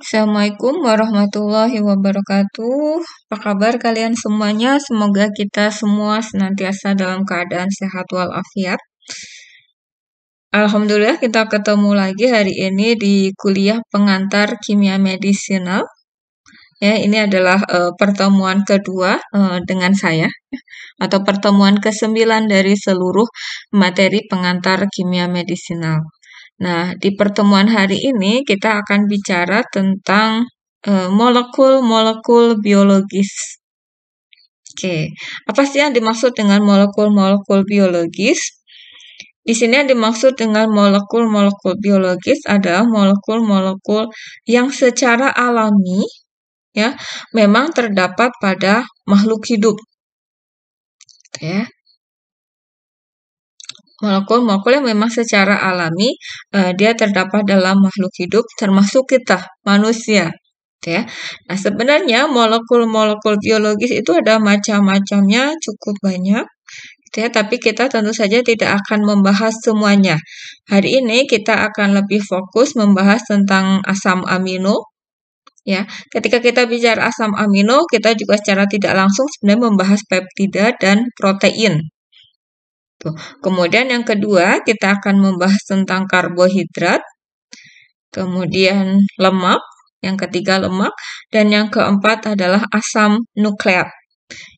Assalamualaikum warahmatullahi wabarakatuh. Apa kabar kalian semuanya? Semoga kita semua senantiasa dalam keadaan sehat walafiat. Alhamdulillah kita ketemu lagi hari ini di kuliah pengantar kimia medisinal. Ya, ini adalah uh, pertemuan kedua uh, dengan saya atau pertemuan kesembilan dari seluruh materi pengantar kimia medisinal. Nah, di pertemuan hari ini kita akan bicara tentang eh, molekul-molekul uh, biologis. Oke, apa sih yang dimaksud dengan molekul-molekul biologis? Di sini yang dimaksud dengan molekul-molekul biologis adalah molekul-molekul yang secara alami ya memang terdapat pada makhluk hidup. Gitu ya. Molekul molekul yang memang secara alami uh, dia terdapat dalam makhluk hidup termasuk kita manusia ya. Nah, sebenarnya molekul-molekul biologis itu ada macam-macamnya cukup banyak gitu ya, tapi kita tentu saja tidak akan membahas semuanya. Hari ini kita akan lebih fokus membahas tentang asam amino ya. Ketika kita bicara asam amino, kita juga secara tidak langsung sebenarnya membahas peptida dan protein Tuh. Gitu. Kemudian yang kedua, kita akan membahas tentang karbohidrat, kemudian lemak, yang ketiga lemak, dan yang keempat adalah asam nukleat.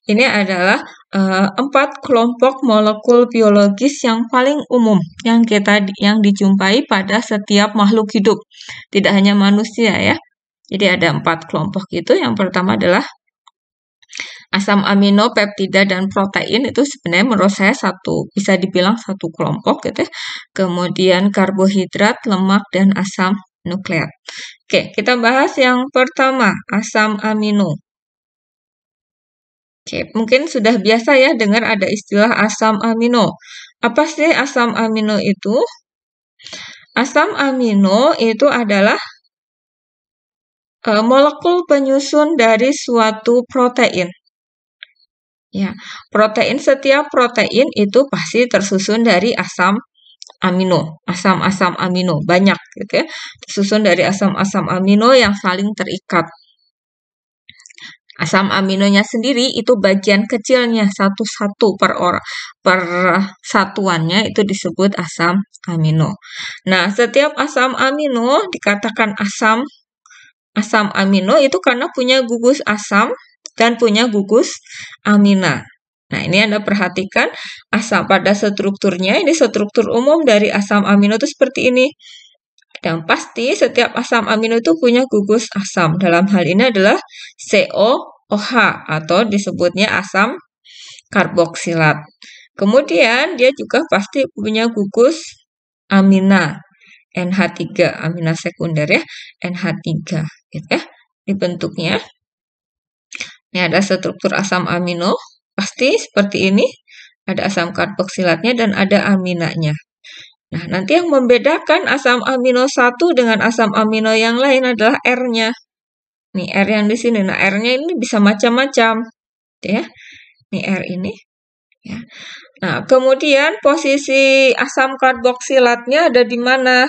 Ini adalah uh, empat kelompok molekul biologis yang paling umum yang kita yang dijumpai pada setiap makhluk hidup, tidak hanya manusia ya. Jadi ada empat kelompok itu. Yang pertama adalah asam amino, peptida dan protein itu sebenarnya menurut saya satu bisa dibilang satu kelompok gitu ya. Kemudian karbohidrat, lemak dan asam nukleat. Oke, kita bahas yang pertama, asam amino. Oke, mungkin sudah biasa ya dengar ada istilah asam amino. Apa sih asam amino itu? Asam amino itu adalah eh, molekul penyusun dari suatu protein. Ya, protein setiap protein itu pasti tersusun dari asam amino, asam-asam amino banyak gitu ya. Tersusun dari asam-asam amino yang saling terikat. Asam aminonya sendiri itu bagian kecilnya satu-satu per orang per satuannya itu disebut asam amino. Nah, setiap asam amino dikatakan asam asam amino itu karena punya gugus asam dan punya gugus amina. Nah, ini Anda perhatikan asam pada strukturnya. Ini struktur umum dari asam amino itu seperti ini. Dan pasti setiap asam amino itu punya gugus asam. Dalam hal ini adalah COOH atau disebutnya asam karboksilat. Kemudian dia juga pasti punya gugus amina NH3, amina sekunder ya, NH3 gitu ya, dibentuknya. Ini ada struktur asam amino, pasti seperti ini. Ada asam karboksilatnya dan ada aminanya. Nah, nanti yang membedakan asam amino satu dengan asam amino yang lain adalah R-nya. Nih R yang di sini. Nah, R-nya ini bisa macam-macam. Gitu ya. Nih R ini. Ya. Nah, kemudian posisi asam karboksilatnya ada di mana?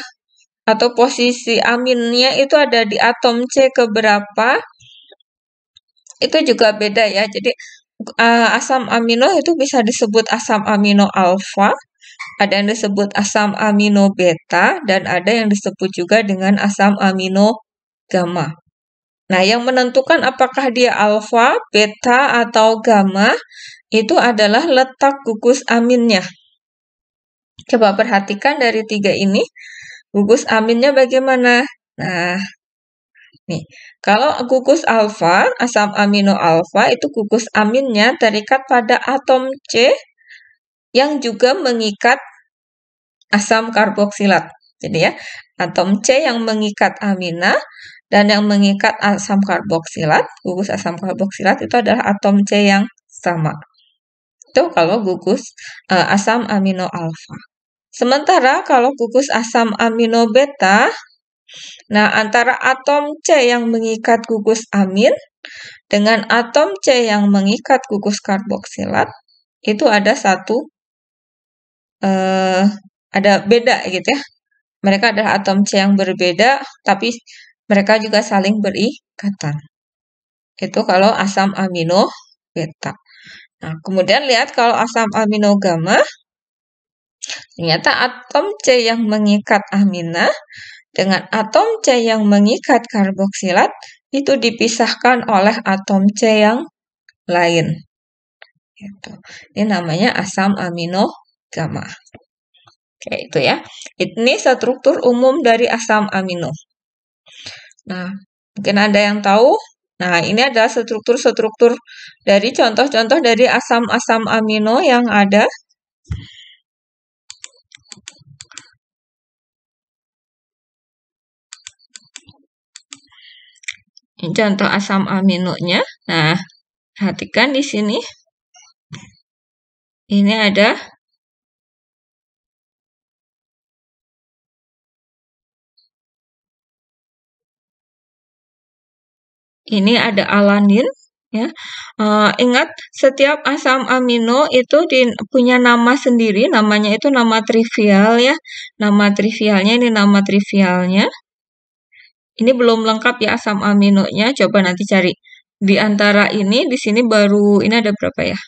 Atau posisi aminnya itu ada di atom C keberapa? itu juga beda ya. Jadi uh, asam amino itu bisa disebut asam amino alfa, ada yang disebut asam amino beta, dan ada yang disebut juga dengan asam amino gamma. Nah, yang menentukan apakah dia alfa, beta, atau gamma itu adalah letak gugus aminnya. Coba perhatikan dari tiga ini, gugus aminnya bagaimana? Nah, Nih, kalau gugus alfa, asam amino alfa itu gugus aminnya terikat pada atom C yang juga mengikat asam karboksilat. Jadi gitu ya, atom C yang mengikat amina dan yang mengikat asam karboksilat, gugus asam karboksilat itu adalah atom C yang sama. Itu kalau gugus uh, asam amino alfa. Sementara kalau gugus asam amino beta Nah, antara atom C yang mengikat gugus amin dengan atom C yang mengikat gugus karboksilat itu ada satu eh, ada beda gitu ya. Mereka adalah atom C yang berbeda, tapi mereka juga saling berikatan. Itu kalau asam amino beta. Nah, kemudian lihat kalau asam amino gamma, ternyata atom C yang mengikat amina dengan atom C yang mengikat karboksilat itu dipisahkan oleh atom C yang lain. Gitu. Ini namanya asam amino gamma. Oke, itu ya. Ini struktur umum dari asam amino. Nah, mungkin ada yang tahu Nah, ini adalah struktur-struktur dari contoh-contoh dari asam-asam amino yang ada. contoh asam aminonya. Nah, perhatikan di sini. Ini ada Ini ada alanin, ya. E, ingat setiap asam amino itu di, punya nama sendiri, namanya itu nama trivial ya. Nama trivialnya ini nama trivialnya. Ini belum lengkap ya asam aminonya, coba nanti cari. Di antara ini, di sini baru, ini ada berapa ya?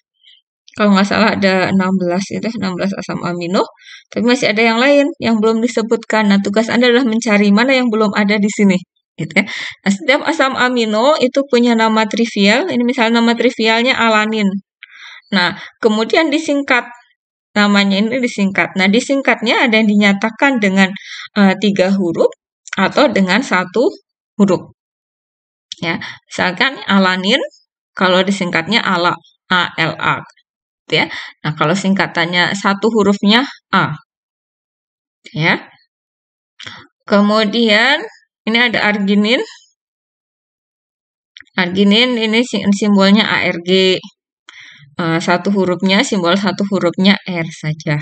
Kalau nggak salah ada 16 itu, 16 asam amino. Tapi masih ada yang lain yang belum disebutkan. Nah, tugas Anda adalah mencari mana yang belum ada di sini. Gitu ya. Nah, setiap asam amino itu punya nama trivial. Ini misalnya nama trivialnya alanin. Nah, kemudian disingkat namanya ini disingkat. Nah, disingkatnya ada yang dinyatakan dengan uh, tiga huruf, atau dengan satu huruf. Ya, misalkan alanin kalau disingkatnya ala A L gitu ya. Nah, kalau singkatannya satu hurufnya A. Ya. Kemudian ini ada arginin. Arginin ini simbolnya ARG. E, satu hurufnya, simbol satu hurufnya R saja.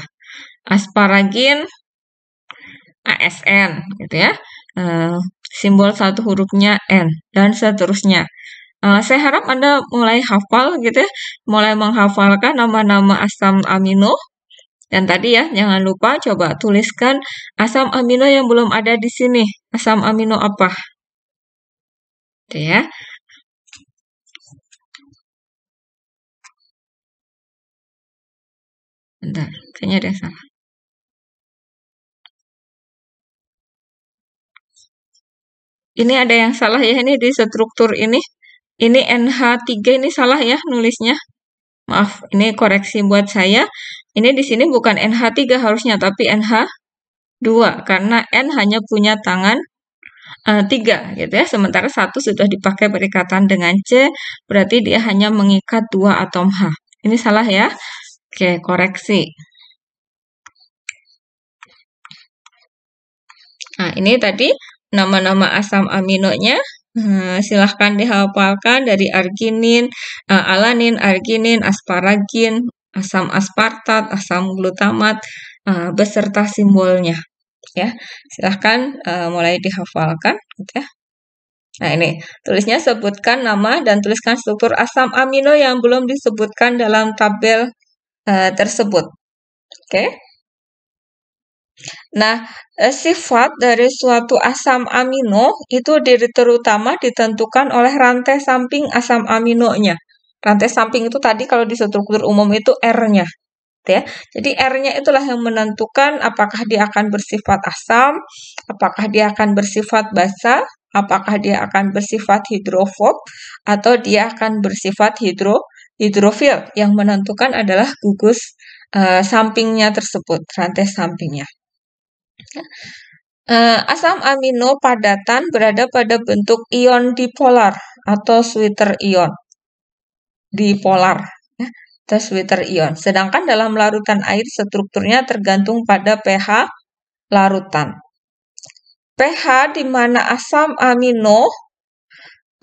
Asparagin ASN gitu ya. Eh, simbol satu hurufnya N, dan seterusnya. Uh, saya harap Anda mulai hafal gitu ya, mulai menghafalkan nama-nama asam amino. Dan tadi ya, jangan lupa coba tuliskan asam amino yang belum ada di sini. Asam amino apa? Gitu ya. Bentar, kayaknya ada yang salah. Ini ada yang salah ya ini di struktur ini. Ini NH3 ini salah ya nulisnya. Maaf, ini koreksi buat saya. Ini di sini bukan NH3 harusnya tapi NH2 karena N hanya punya tangan 3 eh, gitu ya sementara satu sudah dipakai berikatan dengan C berarti dia hanya mengikat 2 atom H ini salah ya oke koreksi nah ini tadi nama-nama asam aminonya. Nah, silahkan dihafalkan dari arginin, eh, alanin, arginin, asparagin, asam aspartat, asam glutamat, eh, beserta simbolnya. Ya, silahkan mulai dihafalkan. Ya. Nah ini, tulisnya sebutkan nama dan tuliskan struktur asam amino yang belum disebutkan dalam tabel uh, tersebut. Oke. Okay. Nah, eh, sifat dari suatu asam amino itu diri, terutama ditentukan oleh rantai samping asam aminonya. Rantai samping itu tadi kalau di struktur umum itu R-nya. ya. Jadi R-nya itulah yang menentukan apakah dia akan bersifat asam, apakah dia akan bersifat basa, apakah dia akan bersifat hidrofob, atau dia akan bersifat hidro hidrofil. Yang menentukan adalah gugus uh, sampingnya tersebut, rantai sampingnya. Eh, asam amino padatan berada pada bentuk ion dipolar atau sweater ion. Dipolar, ya, atau sweater ion. Sedangkan dalam larutan air strukturnya tergantung pada pH larutan. pH di mana asam amino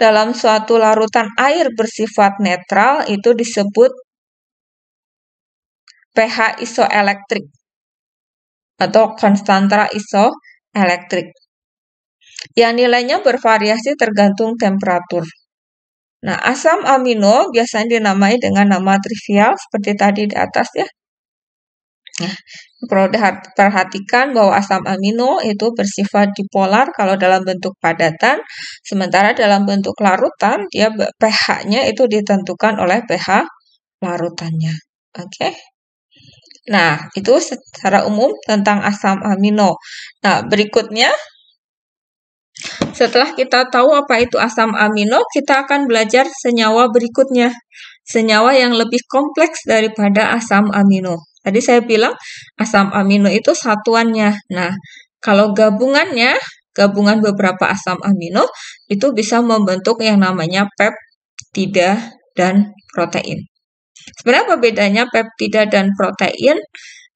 dalam suatu larutan air bersifat netral itu disebut pH isoelektrik atau konstanta isoelektrik yang nilainya bervariasi tergantung temperatur. Nah, asam amino biasanya dinamai dengan nama trivial seperti tadi di atas ya. Nah, perlu perhatikan bahwa asam amino itu bersifat dipolar kalau dalam bentuk padatan, sementara dalam bentuk larutan dia pH-nya itu ditentukan oleh pH larutannya. Oke. Okay? Nah, itu secara umum tentang asam amino. Nah, berikutnya setelah kita tahu apa itu asam amino, kita akan belajar senyawa berikutnya. Senyawa yang lebih kompleks daripada asam amino. Tadi saya bilang asam amino itu satuannya. Nah, kalau gabungannya, gabungan beberapa asam amino itu bisa membentuk yang namanya peptida dan protein. Sebenarnya bedanya peptida dan protein?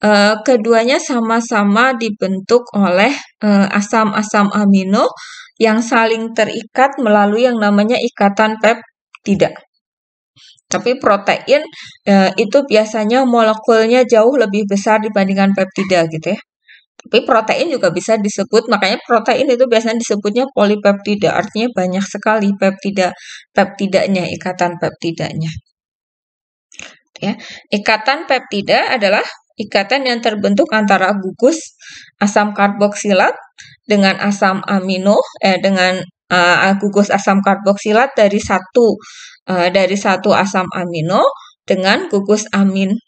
Uh, keduanya sama-sama dibentuk oleh eh, asam-asam uh, amino yang saling terikat melalui yang namanya ikatan peptida. Tapi protein e, itu biasanya molekulnya jauh lebih besar dibandingkan peptida gitu ya. Tapi protein juga bisa disebut, makanya protein itu biasanya disebutnya polipeptida, artinya banyak sekali peptida, peptidanya, ikatan peptidanya. Ya. Ikatan peptida adalah ikatan yang terbentuk antara gugus asam karboksilat dengan asam amino eh dengan uh, gugus asam karboksilat dari satu uh, dari satu asam amino dengan gugus amin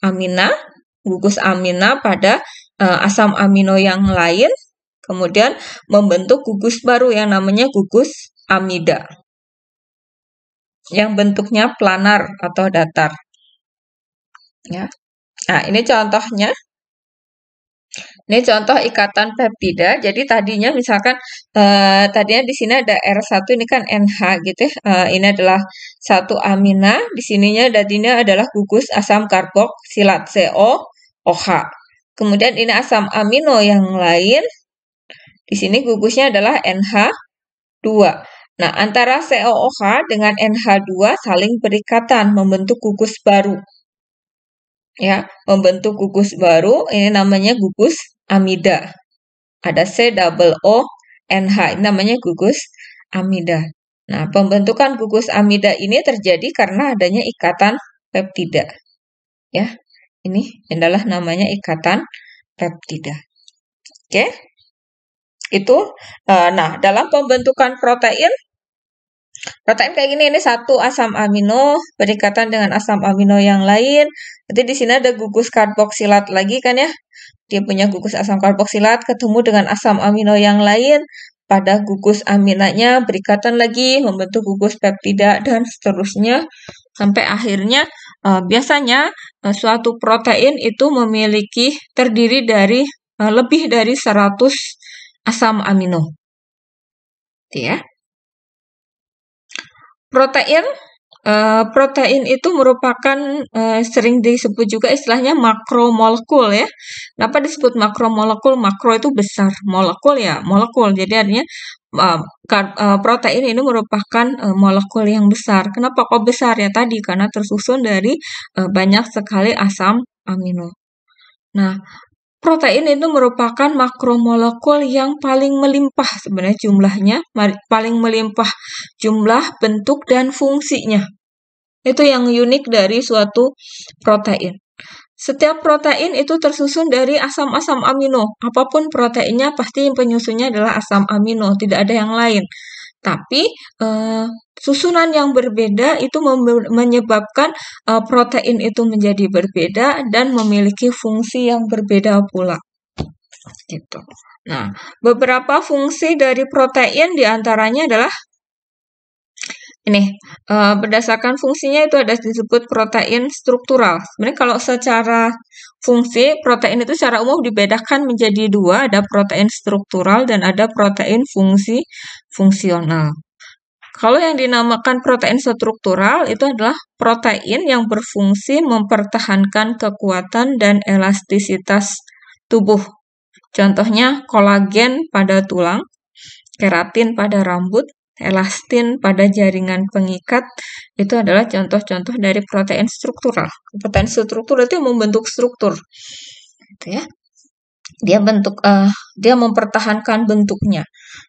amina gugus amina pada uh, asam amino yang lain kemudian membentuk gugus baru yang namanya gugus amida yang bentuknya planar atau datar. Ya. Nah, ini contohnya. Ini contoh ikatan peptida. Jadi tadinya misalkan eh, tadinya di sini ada R1 ini kan NH gitu ya. Eh, ini adalah satu amina, di sininya tadinya adalah gugus asam karbok silat CO OH. Kemudian ini asam amino yang lain. Di sini gugusnya adalah NH2. Nah, antara COOH dengan NH2 saling berikatan membentuk gugus baru. Ya, membentuk gugus baru ini namanya gugus amida. Ada C double O NH ini namanya gugus amida. Nah, pembentukan gugus amida ini terjadi karena adanya ikatan peptida. Ya. Ini adalah namanya ikatan peptida. Oke. Itu eh, nah, dalam pembentukan protein Protein kayak gini ini satu asam amino berikatan dengan asam amino yang lain. Berarti di sini ada gugus karboksilat lagi kan ya. Dia punya gugus asam karboksilat ketemu dengan asam amino yang lain pada gugus aminanya berikatan lagi membentuk gugus peptida dan seterusnya sampai akhirnya uh, biasanya uh, suatu protein itu memiliki terdiri dari uh, lebih dari 100 asam amino. Gitu ya. Protein Uh, protein itu merupakan uh, sering disebut juga istilahnya makromolekul ya. Kenapa disebut makromolekul? Makro itu besar, molekul ya molekul. Jadi artinya uh, uh, protein ini merupakan uh, molekul yang besar. Kenapa kok besar ya tadi? Karena tersusun dari uh, banyak sekali asam amino. Nah, Protein itu merupakan makromolekul yang paling melimpah sebenarnya jumlahnya, paling melimpah jumlah, bentuk, dan fungsinya. Itu yang unik dari suatu protein. Setiap protein itu tersusun dari asam-asam amino. Apapun proteinnya, pasti penyusunnya adalah asam amino, tidak ada yang lain. Tapi uh, susunan yang berbeda itu menyebabkan uh, protein itu menjadi berbeda dan memiliki fungsi yang berbeda pula. Gitu. Nah, beberapa fungsi dari protein diantaranya adalah ini uh, berdasarkan fungsinya itu ada disebut protein struktural. Sebenarnya kalau secara Fungsi protein itu secara umum dibedakan menjadi dua, ada protein struktural dan ada protein fungsi fungsional. Kalau yang dinamakan protein struktural itu adalah protein yang berfungsi mempertahankan kekuatan dan elastisitas tubuh. Contohnya kolagen pada tulang, keratin pada rambut, elastin pada jaringan pengikat itu adalah contoh-contoh dari protein struktural. Protein struktural itu membentuk struktur, gitu ya. Dia bentuk, uh, dia mempertahankan bentuknya.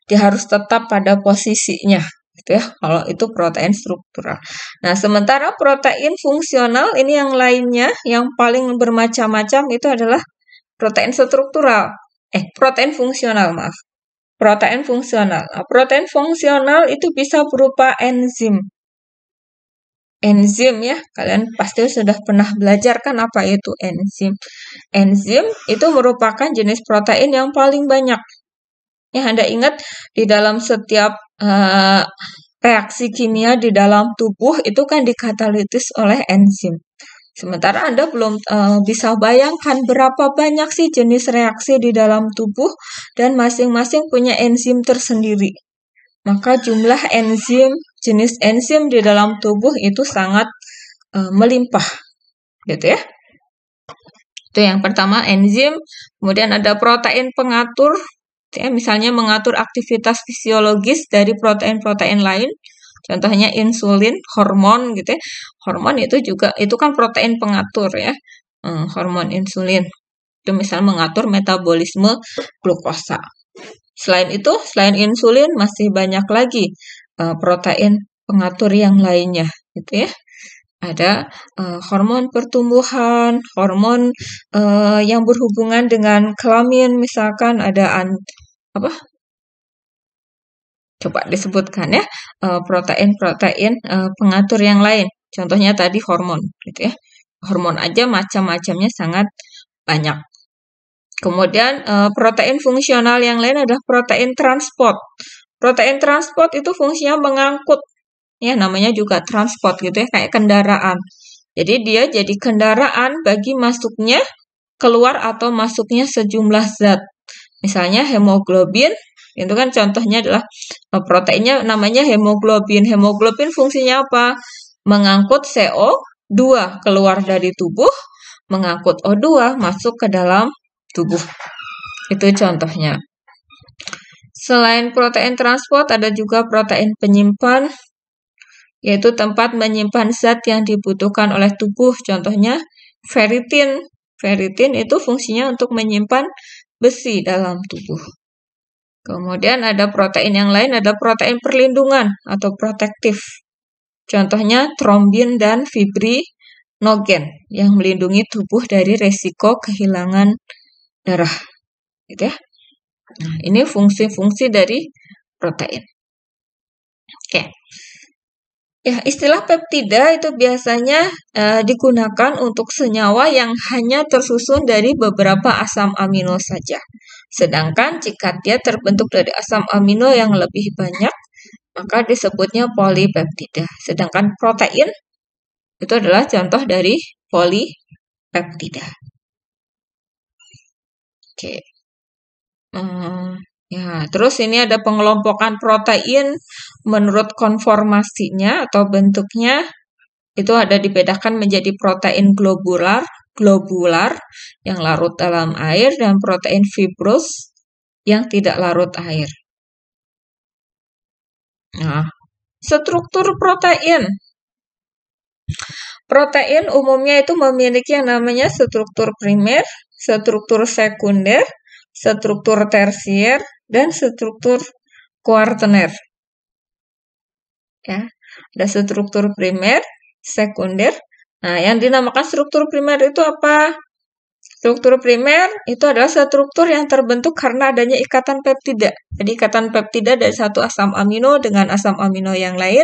Dia harus tetap pada posisinya, gitu ya. Kalau itu protein struktural. Nah, sementara protein fungsional ini yang lainnya, yang paling bermacam-macam itu adalah protein struktural. Eh, protein fungsional maaf protein fungsional. Nah, protein fungsional itu bisa berupa enzim. Enzim ya, kalian pasti sudah pernah belajar kan apa itu enzim. Enzim itu merupakan jenis protein yang paling banyak. Ya, Anda ingat di dalam setiap uh, reaksi kimia di dalam tubuh itu kan dikatalitis oleh enzim. Sementara Anda belum uh, bisa bayangkan berapa banyak sih jenis reaksi di dalam tubuh dan masing-masing punya enzim tersendiri. Maka jumlah enzim, jenis enzim di dalam tubuh itu sangat uh, melimpah. Gitu ya. Itu yang pertama enzim, kemudian ada protein pengatur ya, misalnya mengatur aktivitas fisiologis dari protein-protein lain. Contohnya insulin, hormon gitu ya. Hormon itu juga itu kan protein pengatur ya. Hmm, hormon insulin itu misal mengatur metabolisme glukosa. Selain itu, selain insulin masih banyak lagi uh, protein pengatur yang lainnya gitu ya ada uh, hormon pertumbuhan, hormon uh, yang berhubungan dengan kelamin, misalkan ada an, apa coba disebutkan ya eh, protein-protein eh, pengatur yang lain. Contohnya tadi hormon gitu ya. Hormon aja macam-macamnya sangat banyak. Kemudian eh, protein fungsional yang lain adalah protein transport. Protein transport itu fungsinya mengangkut. Ya namanya juga transport gitu ya kayak kendaraan. Jadi dia jadi kendaraan bagi masuknya keluar atau masuknya sejumlah zat. Misalnya hemoglobin itu kan contohnya adalah eh, proteinnya namanya hemoglobin. Hemoglobin fungsinya apa? Mengangkut CO2 keluar dari tubuh, mengangkut O2 masuk ke dalam tubuh. Itu contohnya. Selain protein transport, ada juga protein penyimpan, yaitu tempat menyimpan zat yang dibutuhkan oleh tubuh. Contohnya ferritin. Ferritin itu fungsinya untuk menyimpan besi dalam tubuh. Kemudian ada protein yang lain, ada protein perlindungan atau protektif. Contohnya trombin dan fibrinogen yang melindungi tubuh dari resiko kehilangan darah. Gitu ya. Nah, ini fungsi-fungsi dari protein. Oke. Ya, istilah peptida itu biasanya e, digunakan untuk senyawa yang hanya tersusun dari beberapa asam amino saja Sedangkan jika dia terbentuk dari asam amino yang lebih banyak, maka disebutnya polipeptida. Sedangkan protein itu adalah contoh dari polipeptida. Oke. Hmm, ya, terus ini ada pengelompokan protein menurut konformasinya atau bentuknya. Itu ada dibedakan menjadi protein globular, globular yang larut dalam air dan protein fibrous yang tidak larut air. Nah, struktur protein. Protein umumnya itu memiliki yang namanya struktur primer, struktur sekunder, struktur tersier, dan struktur kuartener. Ya, ada struktur primer, sekunder, Nah, yang dinamakan struktur primer itu apa? Struktur primer itu adalah struktur yang terbentuk karena adanya ikatan peptida. Jadi ikatan peptida dari satu asam amino dengan asam amino yang lain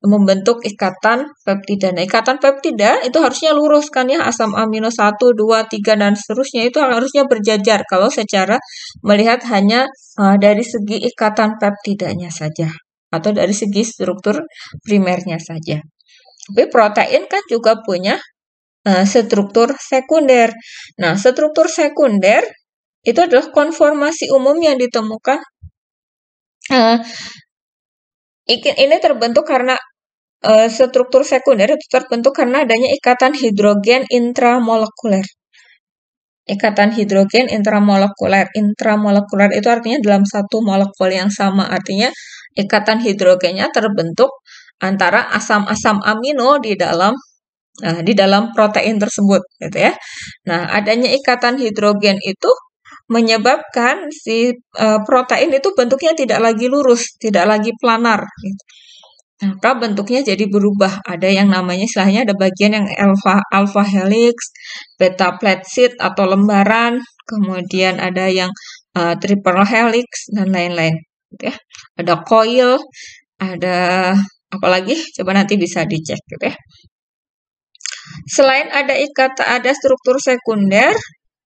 membentuk ikatan peptida. Nah, ikatan peptida itu harusnya lurus kan ya, asam amino 1, 2, 3 dan seterusnya itu harusnya berjajar kalau secara melihat hanya uh, dari segi ikatan peptidanya saja atau dari segi struktur primernya saja. Tapi protein kan juga punya uh, struktur sekunder. Nah, struktur sekunder itu adalah konformasi umum yang ditemukan. Uh, ini terbentuk karena uh, struktur sekunder itu terbentuk karena adanya ikatan hidrogen intramolekuler. Ikatan hidrogen intramolekuler. Intramolekuler itu artinya dalam satu molekul yang sama. Artinya ikatan hidrogennya terbentuk antara asam-asam amino di dalam nah, di dalam protein tersebut gitu ya. Nah, adanya ikatan hidrogen itu menyebabkan si uh, protein itu bentuknya tidak lagi lurus, tidak lagi planar gitu. Maka bentuknya jadi berubah. Ada yang namanya istilahnya ada bagian yang alpha alpha helix, beta sheet atau lembaran, kemudian ada yang uh, triple helix dan lain-lain. Gitu ya. ada coil, ada apalagi coba nanti bisa dicek gitu ya. Selain ada ikatan ada struktur sekunder,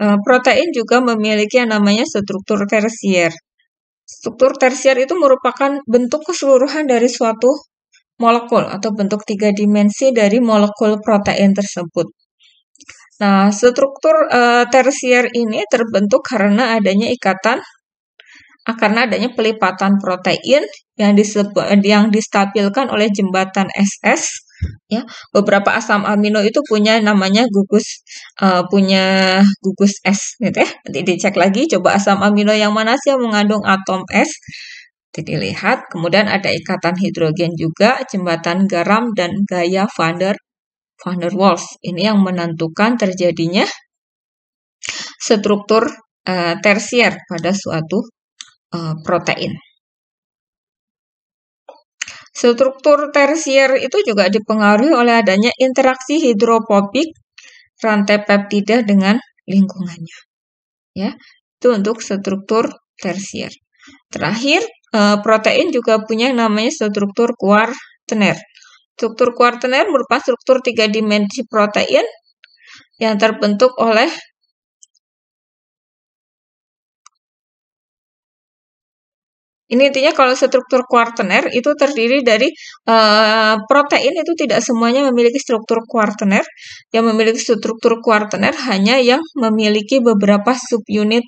eh, protein juga memiliki yang namanya struktur tersier. Struktur tersier itu merupakan bentuk keseluruhan dari suatu molekul atau bentuk tiga dimensi dari molekul protein tersebut. Nah, struktur eh, tersier ini terbentuk karena adanya ikatan Ah, karena adanya pelipatan protein yang disebut yang distabilkan oleh jembatan SS ya beberapa asam amino itu punya namanya gugus uh, punya gugus S gitu ya nanti dicek lagi coba asam amino yang mana sih yang mengandung atom S lihat, kemudian ada ikatan hidrogen juga jembatan garam dan gaya van der van der Waals ini yang menentukan terjadinya struktur uh, tersier pada suatu Eh, protein. Struktur tersier itu juga dipengaruhi oleh adanya interaksi hidrofobik rantai peptida dengan lingkungannya. Ya, itu untuk struktur tersier. Terakhir, eh, protein juga punya namanya struktur kuartener. Struktur kuartener merupakan struktur tiga dimensi protein yang terbentuk oleh Ini intinya kalau struktur kuartener itu terdiri dari uh, protein itu tidak semuanya memiliki struktur kuartener Yang memiliki struktur kuartener hanya yang memiliki beberapa subunit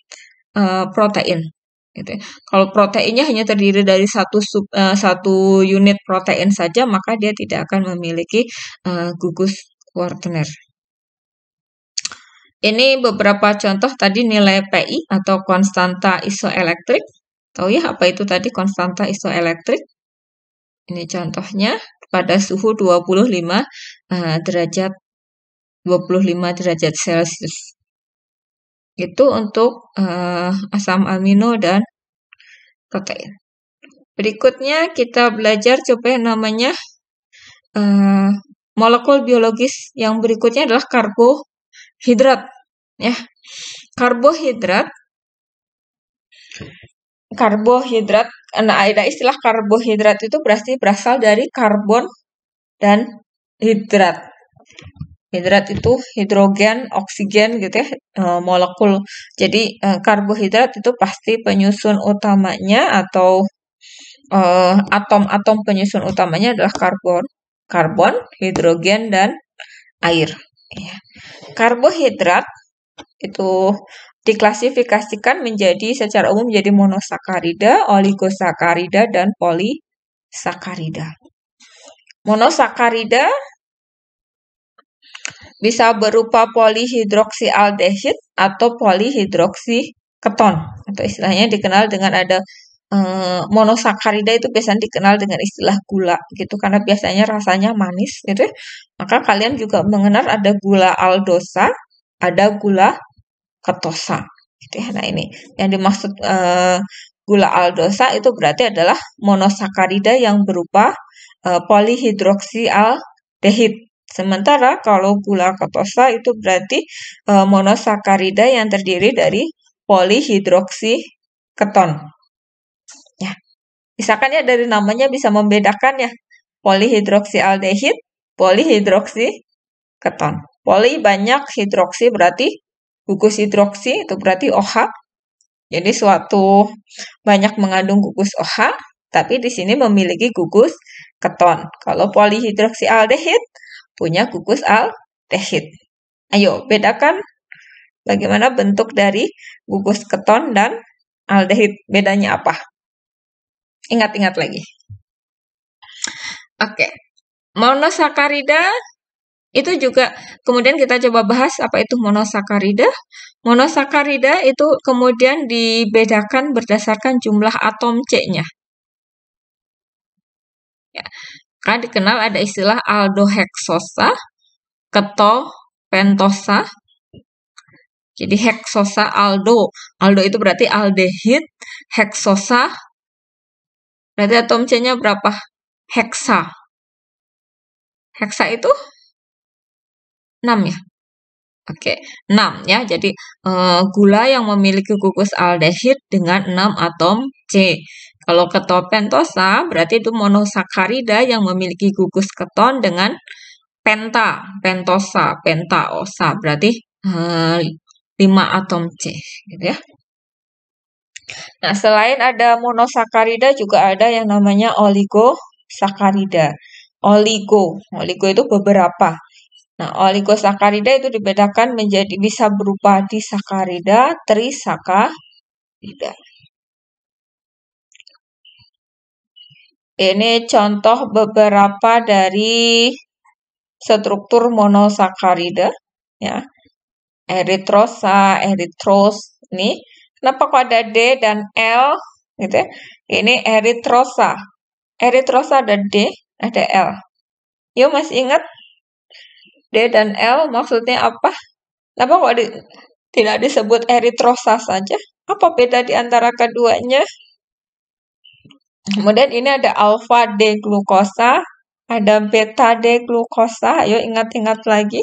uh, protein. Gitu ya. Kalau proteinnya hanya terdiri dari satu sub, uh, satu unit protein saja, maka dia tidak akan memiliki uh, gugus kuartener Ini beberapa contoh tadi nilai PI atau konstanta isoelektrik. Tahu ya apa itu tadi konstanta isoelektrik? Ini contohnya pada suhu 25 uh, eh, derajat 25 derajat Celcius. Itu untuk uh, asam amino dan protein. Berikutnya kita belajar coba yang namanya uh, molekul biologis yang berikutnya adalah karbohidrat ya. Karbohidrat karbohidrat. Nah, ada istilah karbohidrat itu berarti berasal dari karbon dan hidrat. Hidrat itu hidrogen, oksigen gitu ya, e, molekul. Jadi e, karbohidrat itu pasti penyusun utamanya atau e, atom-atom penyusun utamanya adalah karbon, karbon, hidrogen dan air. Iya. Karbohidrat itu diklasifikasikan menjadi secara umum menjadi monosakarida, oligosakarida, dan polisakarida. Monosakarida bisa berupa polihidroksialdehid atau polihidroksi keton atau istilahnya dikenal dengan ada eh, monosakarida itu biasanya dikenal dengan istilah gula gitu karena biasanya rasanya manis gitu ya. maka kalian juga mengenal ada gula aldosa ada gula ketosa gitu ya. Nah ini yang dimaksud e, gula aldosa itu berarti adalah monosakarida yang berupa e, polihidroksialdehid. Sementara kalau gula ketosa itu berarti e, monosakarida yang terdiri dari polihidroksi keton. Ya. Misalkan ya dari namanya bisa membedakan ya polihidroksialdehid, polihidroksi keton. Poli banyak, hidroksi berarti gugus hidroksi itu berarti OH. Jadi suatu banyak mengandung gugus OH, tapi di sini memiliki gugus keton. Kalau polihidroksialdehid punya gugus aldehid. Ayo, bedakan bagaimana bentuk dari gugus keton dan aldehid. Bedanya apa? Ingat-ingat lagi. Oke. Monosakarida itu juga kemudian kita coba bahas apa itu monosakarida. Monosakarida itu kemudian dibedakan berdasarkan jumlah atom C-nya. Ya. Kan dikenal ada istilah aldoheksosa, keto, pentosa. Jadi heksosa aldo. Aldo itu berarti aldehid, heksosa berarti atom C-nya berapa? Heksa. Heksa itu 6 ya? Oke, 6 ya. Jadi e, gula yang memiliki gugus aldehid dengan 6 atom C. Kalau ketopentosa berarti itu monosakarida yang memiliki gugus keton dengan penta, pentosa, pentaosa. Berarti e, eh, 5 atom C gitu ya. Nah, selain ada monosakarida juga ada yang namanya oligosakarida. Oligo, oligo itu beberapa Nah, oligosakarida itu dibedakan menjadi bisa berupa disakarida, trisakarida. Ini contoh beberapa dari struktur monosakarida ya. Eritrosa, eritros nih. Kenapa kok ada D dan L gitu ya? Ini eritrosa. Eritrosa ada D, ada L. Yuk masih ingat D dan L maksudnya apa? Kenapa kok di, tidak disebut eritrosa saja? Apa beda di antara keduanya? Kemudian ini ada alfa D glukosa, ada beta D glukosa. Ayo ingat-ingat lagi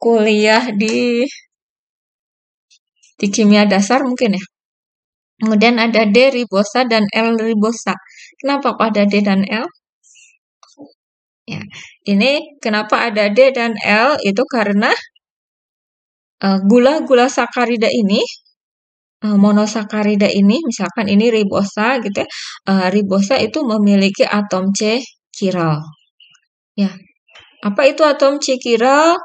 kuliah di di kimia dasar mungkin ya. Kemudian ada D ribosa dan L ribosa. Kenapa kok ada D dan L? Ya, hmm. ini kenapa ada D dan L itu karena eh, gula-gula uh, sakarida ini eh, monosakarida ini misalkan ini ribosa gitu ya. Uh, eh, ribosa itu memiliki atom C kiral. Ya. Apa itu atom C kiral?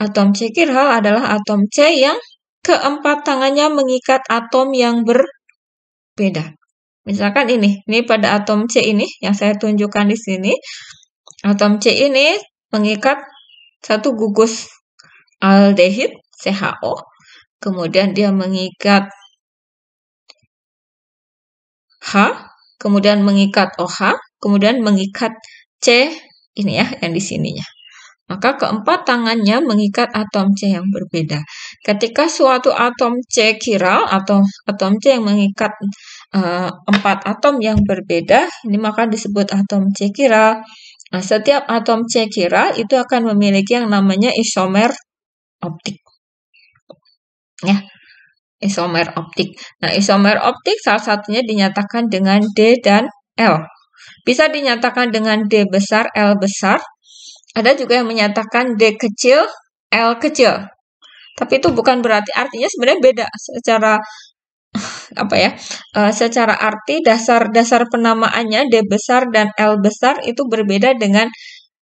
Atom C kiral adalah atom C yang keempat tangannya mengikat atom yang berbeda. Misalkan ini, ini pada atom C ini yang saya tunjukkan di sini Atom nah, C ini mengikat satu gugus aldehid CHO, kemudian dia mengikat H, kemudian mengikat OH, kemudian mengikat C ini ya yang di sininya. Maka keempat tangannya mengikat atom C yang berbeda. Ketika suatu atom C kiral atau atom C yang mengikat uh, empat atom yang berbeda, ini maka disebut atom C kiral. Nah, setiap atom C kira itu akan memiliki yang namanya isomer optik. Ya, isomer optik. Nah, isomer optik salah satunya dinyatakan dengan D dan L. Bisa dinyatakan dengan D besar, L besar. Ada juga yang menyatakan D kecil, L kecil. Tapi itu bukan berarti artinya sebenarnya beda secara apa ya uh, secara arti dasar-dasar penamaannya D besar dan L besar itu berbeda dengan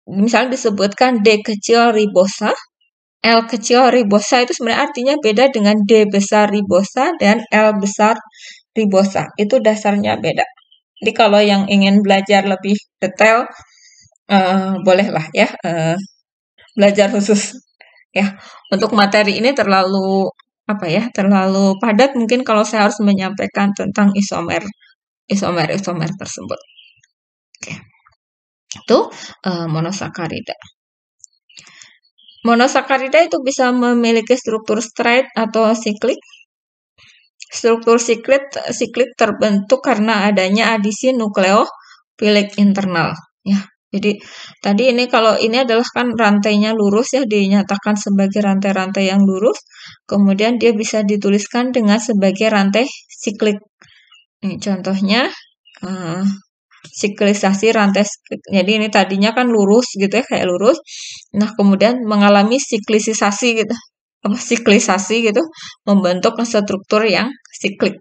misalnya disebutkan D kecil ribosa L kecil ribosa itu sebenarnya artinya beda dengan D besar ribosa dan L besar ribosa itu dasarnya beda jadi kalau yang ingin belajar lebih detail uh, bolehlah ya uh, belajar khusus ya untuk materi ini terlalu apa ya terlalu padat mungkin kalau saya harus menyampaikan tentang isomer isomer isomer tersebut. Oke. Itu uh, monosakarida. Monosakarida itu bisa memiliki struktur straight atau siklik. Struktur siklik siklik terbentuk karena adanya adisi nukleofilik internal ya. Jadi tadi ini kalau ini adalah kan rantainya lurus ya dinyatakan sebagai rantai-rantai yang lurus. Kemudian dia bisa dituliskan dengan sebagai rantai siklik. Ini contohnya uh, siklisasi rantai jadi ini tadinya kan lurus gitu ya kayak lurus nah kemudian mengalami siklisasi gitu apa siklisasi gitu membentuk struktur yang siklik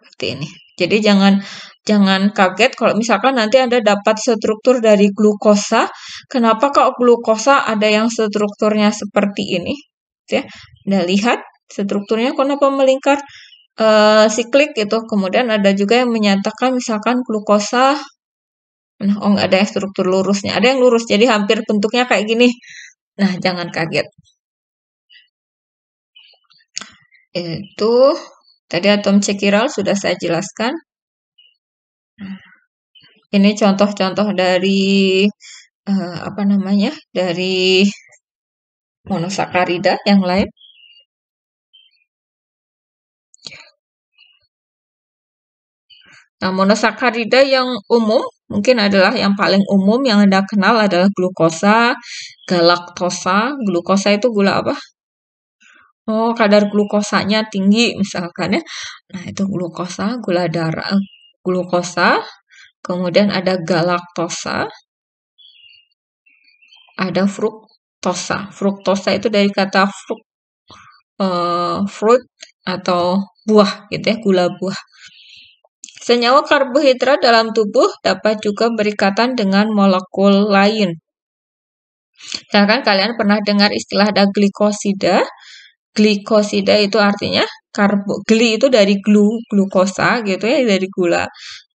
seperti ini jadi jangan Jangan kaget kalau misalkan nanti Anda dapat struktur dari glukosa. Kenapa kok glukosa ada yang strukturnya seperti ini? Ya, Anda lihat strukturnya kenapa melingkar e, siklik itu. Kemudian ada juga yang menyatakan misalkan glukosa Nah, oh nggak ada yang struktur lurusnya. Ada yang lurus, jadi hampir bentuknya kayak gini. Nah, jangan kaget. Itu tadi atom cekiral sudah saya jelaskan. Ini contoh-contoh dari uh, apa namanya, dari monosakarida yang lain. Nah, monosakarida yang umum mungkin adalah yang paling umum yang Anda kenal adalah glukosa, galaktosa. Glukosa itu gula apa? Oh, kadar glukosanya tinggi misalkan ya. Nah, itu glukosa, gula darah, glukosa, kemudian ada galaktosa, ada fruktosa. Fruktosa itu dari kata fruk, uh, eh, fruit atau buah gitu ya, gula buah. Senyawa karbohidrat dalam tubuh dapat juga berikatan dengan molekul lain. Misalkan kalian pernah dengar istilah ada glikosida, glikosida itu artinya karbo gli itu dari glu glukosa gitu ya dari gula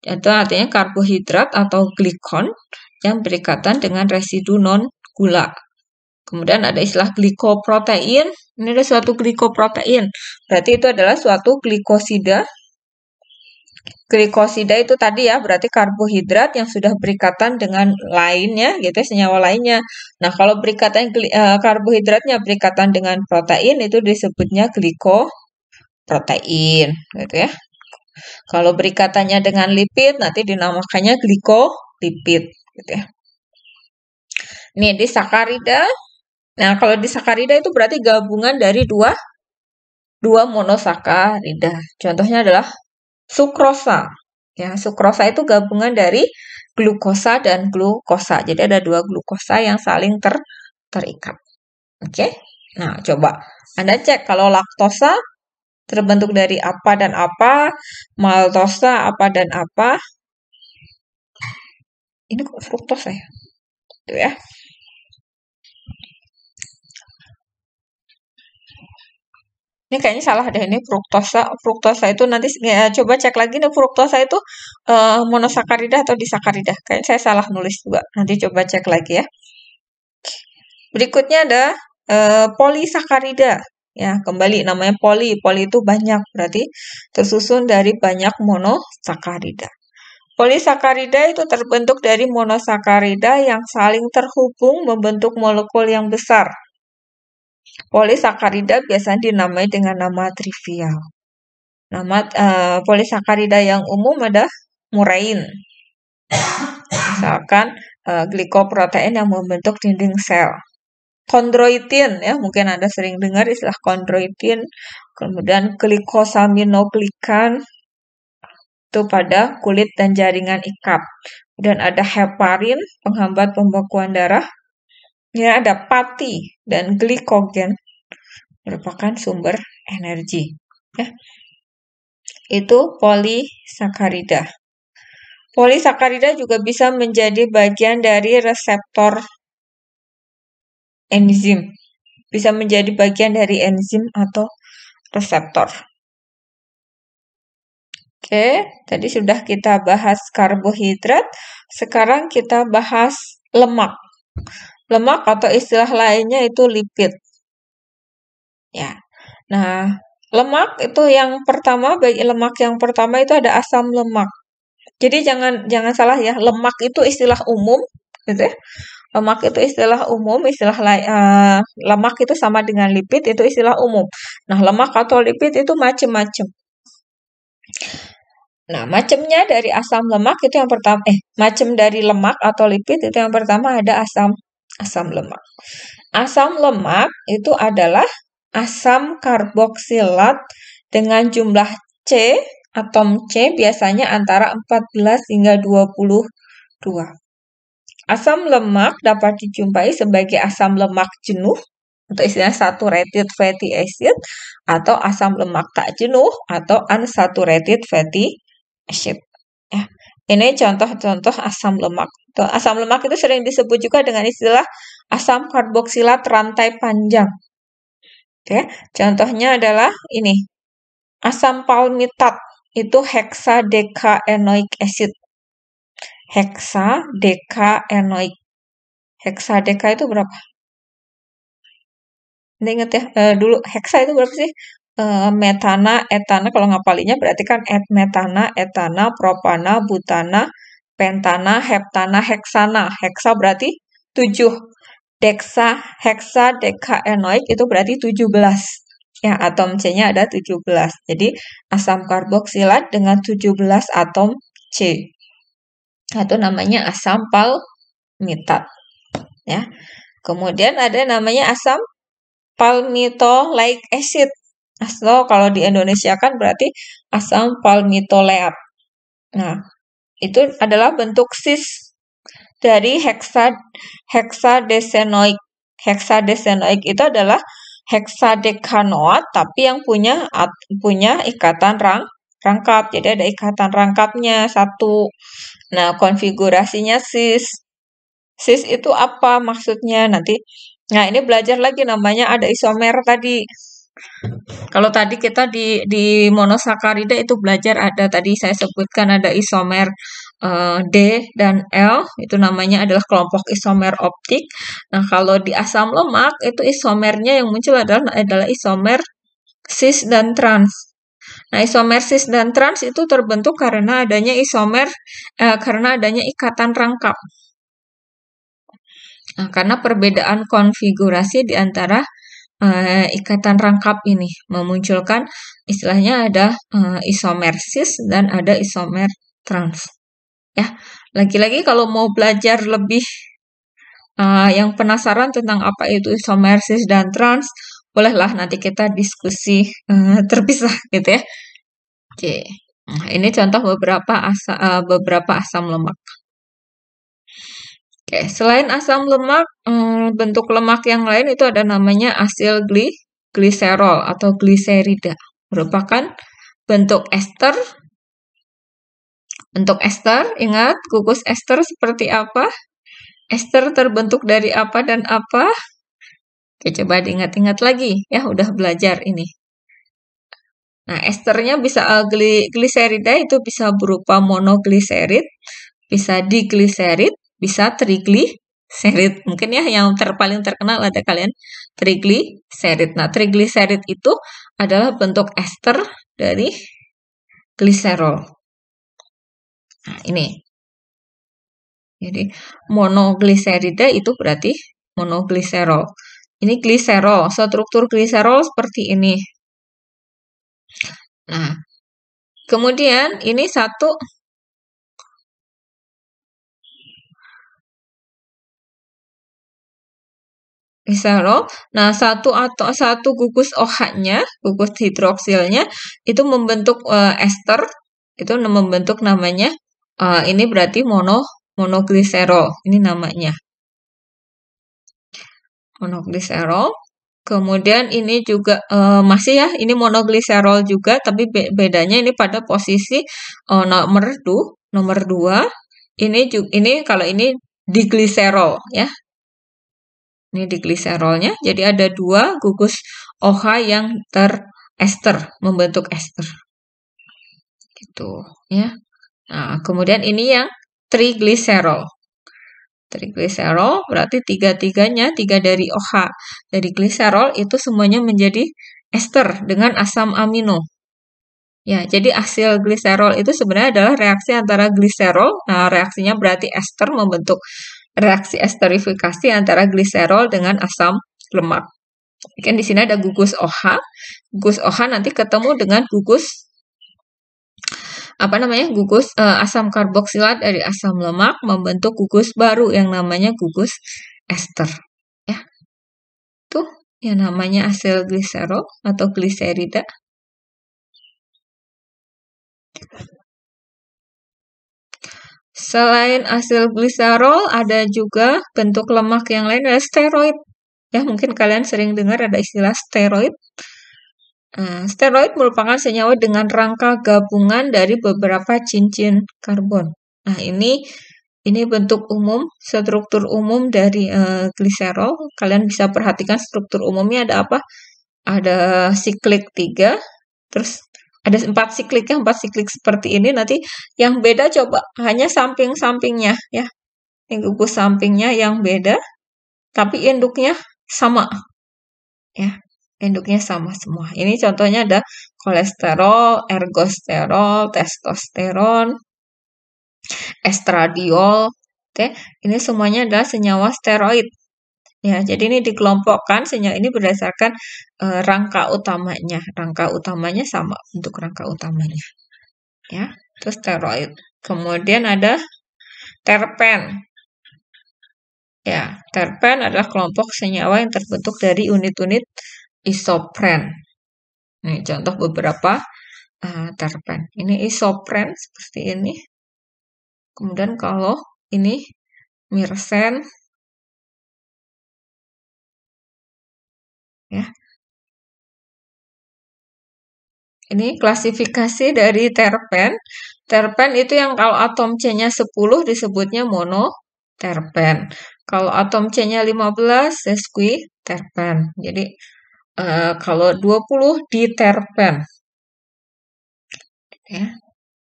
itu artinya karbohidrat atau glikon yang berikatan dengan residu non gula kemudian ada istilah glikoprotein ini ada suatu glikoprotein berarti itu adalah suatu glikosida Glikosida itu tadi ya, berarti karbohidrat yang sudah berikatan dengan lainnya, gitu ya, senyawa lainnya. Nah, kalau berikatan eh, karbohidratnya berikatan dengan protein itu disebutnya glikoprotein, gitu ya. Kalau berikatannya dengan lipid, nanti dinamakannya glikolipid, gitu ya. Ini di sakarida. Nah, kalau di sakarida itu berarti gabungan dari dua dua monosakarida. Contohnya adalah sukrosa. Ya, sukrosa itu gabungan dari glukosa dan glukosa. Jadi ada dua glukosa yang saling ter terikat. Oke. Nah, coba Anda cek kalau laktosa terbentuk dari apa dan apa, maltosa apa dan apa. Ini kok fruktosa ya? Itu ya. ini kayaknya salah deh ini fruktosa fruktosa itu nanti ya, coba cek lagi nih fruktosa itu uh, eh, monosakarida atau disakarida kayaknya saya salah nulis juga nanti coba cek lagi ya berikutnya ada uh, eh, polisakarida ya kembali namanya poli poli itu banyak berarti tersusun dari banyak monosakarida Polisakarida itu terbentuk dari monosakarida yang saling terhubung membentuk molekul yang besar Polisakarida biasanya dinamai dengan nama trivial. Nama uh, polisakarida yang umum adalah murain. Misalkan uh, glikoprotein yang membentuk dinding sel. Kondroitin ya, mungkin Anda sering dengar istilah kondroitin. Kemudian glikosaminoglikan itu pada kulit dan jaringan ikat. Dan ada heparin, penghambat pembekuan darah. Ya, ada pati dan glikogen merupakan sumber energi. Ya. Itu polisakarida. Polisakarida juga bisa menjadi bagian dari reseptor enzim. Bisa menjadi bagian dari enzim atau reseptor. Oke, tadi sudah kita bahas karbohidrat. Sekarang kita bahas lemak. Lemak atau istilah lainnya itu lipid. Ya. Nah, lemak itu yang pertama baik lemak yang pertama itu ada asam lemak. Jadi jangan jangan salah ya, lemak itu istilah umum gitu ya. Lemak itu istilah umum, istilah uh, lemak itu sama dengan lipid itu istilah umum. Nah, lemak atau lipid itu macam-macam. Nah, macamnya dari asam lemak itu yang pertama eh macam dari lemak atau lipid itu yang pertama ada asam asam lemak. Asam lemak itu adalah asam karboksilat dengan jumlah C, atom C biasanya antara 14 hingga 22. Asam lemak dapat dijumpai sebagai asam lemak jenuh untuk istilah saturated fatty acid atau asam lemak tak jenuh atau unsaturated fatty acid. Ini contoh-contoh asam lemak. Asam lemak itu sering disebut juga dengan istilah asam karboksilat rantai panjang. Oke, contohnya adalah ini. Asam palmitat itu heksadekaenoic acid. Heksadekaenoic. Heksadeka itu berapa? Ini inget ya, e, dulu hexa itu berapa sih? Eh, metana, etana kalau ngapalinya berarti kan et metana, etana, propana, butana, pentana, heptana, heksana. Heksa berarti 7. Deksa, heksa, dekaenoik itu berarti 17. Ya, atom C-nya ada 17. Jadi, asam karboksilat dengan 17 atom C. atau namanya asam palmitat. Ya. Kemudian ada namanya asam palmitoleic acid. Atau kalau di Indonesia kan berarti asam palmitoleat. Nah, itu adalah bentuk sis dari heksa heksadesenoik. Heksadesenoik itu adalah heksadekanoat tapi yang punya punya ikatan rang rangkap. Jadi ada ikatan rangkapnya satu. Nah, konfigurasinya sis. Sis itu apa maksudnya nanti? Nah, ini belajar lagi namanya ada isomer tadi. Kalau tadi kita di di monosakarida itu belajar ada tadi saya sebutkan ada isomer uh, D dan L itu namanya adalah kelompok isomer optik. Nah, kalau di asam lemak itu isomernya yang muncul adalah adalah isomer cis dan trans. Nah, isomer cis dan trans itu terbentuk karena adanya isomer uh, karena adanya ikatan rangkap. Nah, karena perbedaan konfigurasi di antara uh, ikatan rangkap ini memunculkan istilahnya ada uh, isomersis dan ada isomer trans. Ya, lagi-lagi kalau mau belajar lebih uh, yang penasaran tentang apa itu isomersis dan trans, bolehlah nanti kita diskusi uh, terpisah gitu ya. Oke. Nah, ini contoh beberapa asa, uh, beberapa asam lemak. Oke, selain asam lemak, hmm, bentuk lemak yang lain itu ada namanya asil gli, gliserol atau gliserida. Merupakan bentuk ester. Bentuk ester, ingat kukus ester seperti apa? Ester terbentuk dari apa dan apa? Oke, coba diingat-ingat lagi ya, udah belajar ini. Nah, esternya bisa eh, gliserida itu bisa berupa monogliserid, bisa digliserid, bisa trigliserid. Mungkin ya yang terpaling terkenal ada kalian trigliserid. Nah, trigliserid itu adalah bentuk ester dari gliserol. Nah, ini. Jadi monogliserida itu berarti monogliserol. Ini gliserol, struktur gliserol seperti ini. Nah, kemudian ini satu Glycerol. Nah, satu atau satu gugus OH-nya, gugus hidroksilnya itu membentuk uh, ester, itu membentuk namanya uh, ini berarti mono monogliserol. Ini namanya. Monoglycerol. Kemudian ini juga uh, masih ya, ini monoglycerol juga tapi be bedanya ini pada posisi uh, nomor 2, nomor 2. Ini juga, ini kalau ini diglycerol ya, ini di gliserolnya. Jadi ada dua gugus OH yang terester, membentuk ester. Gitu ya. Nah, kemudian ini yang triglycerol, triglycerol berarti tiga-tiganya, tiga dari OH. Dari gliserol itu semuanya menjadi ester dengan asam amino. Ya, jadi hasil gliserol itu sebenarnya adalah reaksi antara gliserol, nah reaksinya berarti ester membentuk reaksi esterifikasi antara gliserol dengan asam lemak. Kan di sini ada gugus OH. Gugus OH nanti ketemu dengan gugus apa namanya? gugus uh, asam karboksilat dari asam lemak membentuk gugus baru yang namanya gugus ester. Ya. Tuh yang namanya asil gliserol atau gliserida. Selain asil gliserol ada juga bentuk lemak yang lain ada steroid. Ya, mungkin kalian sering dengar ada istilah steroid. Nah, steroid merupakan senyawa dengan rangka gabungan dari beberapa cincin karbon. Nah, ini ini bentuk umum, struktur umum dari e, gliserol. Kalian bisa perhatikan struktur umumnya ada apa? Ada siklik 3, terus ada empat sikliknya empat siklik seperti ini nanti yang beda coba hanya samping-sampingnya ya yang gugus sampingnya yang beda tapi induknya sama ya induknya sama semua ini contohnya ada kolesterol ergosterol testosteron estradiol oke ini semuanya adalah senyawa steroid Ya, jadi ini dikelompokkan senyawa ini berdasarkan e, rangka utamanya. Rangka utamanya sama untuk rangka utamanya. Ya, terus steroid. Kemudian ada terpen. Ya, terpen adalah kelompok senyawa yang terbentuk dari unit-unit isopren. ini contoh beberapa uh, terpen. Ini isopren seperti ini. Kemudian kalau ini mirsen, Ya. Ini klasifikasi dari terpen. Terpen itu yang kalau atom C-nya 10 disebutnya terpen Kalau atom C-nya 15, terpen Jadi uh, kalau 20 diterpen. Ya.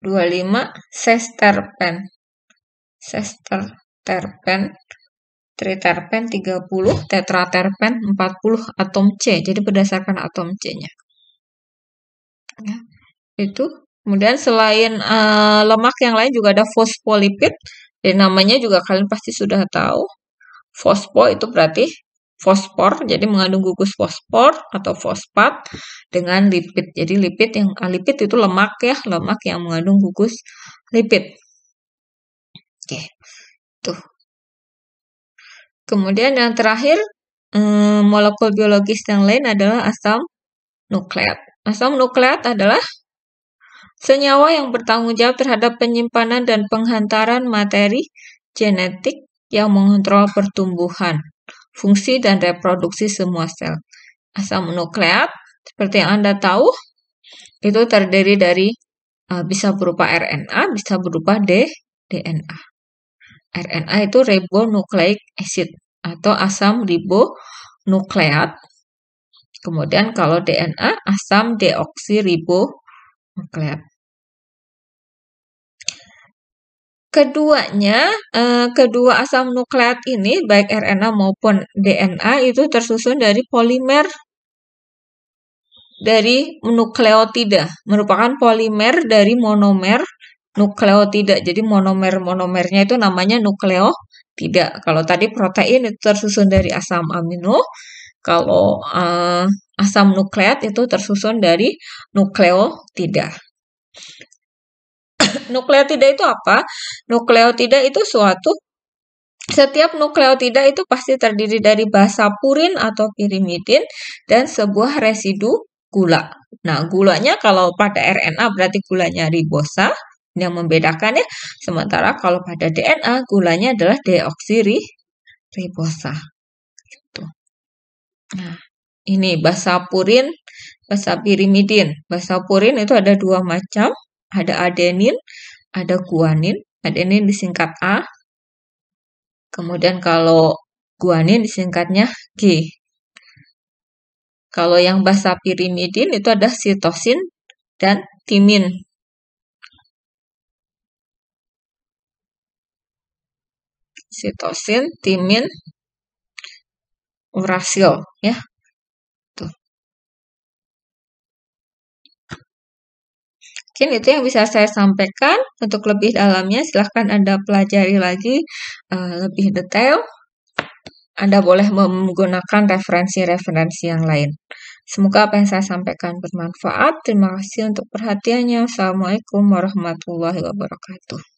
25 sesterpen. terpen triterpen 30, tetraterpen 40 atom C. Jadi berdasarkan atom C-nya. Ya, itu. Kemudian selain uh, lemak yang lain juga ada fosfolipid. Dan namanya juga kalian pasti sudah tahu. Fosfo itu berarti fosfor, jadi mengandung gugus fosfor atau fosfat dengan lipid. Jadi lipid yang ah, lipid itu lemak ya, lemak yang mengandung gugus lipid. Oke. Tuh. Kemudian yang terakhir, eh, molekul biologis yang lain adalah asam nukleat. Asam nukleat adalah senyawa yang bertanggung jawab terhadap penyimpanan dan penghantaran materi genetik yang mengontrol pertumbuhan, fungsi, dan reproduksi semua sel. Asam nukleat, seperti yang Anda tahu, itu terdiri dari eh, bisa berupa RNA, bisa berupa D, DNA. RNA itu ribonucleic acid atau asam ribonukleat. Kemudian kalau DNA asam deoksiribonukleat. Keduanya, eh, kedua asam nukleat ini baik RNA maupun DNA itu tersusun dari polimer dari nukleotida, merupakan polimer dari monomer nukleotida. Jadi monomer-monomernya itu namanya nukleotida. Kalau tadi protein itu tersusun dari asam amino, kalau uh, asam nukleat itu tersusun dari nukleotida. nukleotida itu apa? Nukleotida itu suatu setiap nukleotida itu pasti terdiri dari basa purin atau pirimidin dan sebuah residu gula. Nah, gulanya kalau pada RNA berarti gulanya ribosa, yang membedakannya. Sementara kalau pada DNA gulanya adalah deoksiribosa. Gitu. Nah, ini basa basa purin, pirimidin. Basa purin itu ada dua macam, ada adenin, ada guanin. Adenin disingkat A. Kemudian kalau guanin disingkatnya G. Kalau yang basa pirimidin itu ada sitosin dan timin sitosin, timin, urasil ya. Tuh. Mungkin itu yang bisa saya sampaikan. Untuk lebih dalamnya silahkan Anda pelajari lagi uh, lebih detail. Anda boleh menggunakan referensi-referensi yang lain. Semoga apa yang saya sampaikan bermanfaat. Terima kasih untuk perhatiannya. Assalamualaikum warahmatullahi wabarakatuh.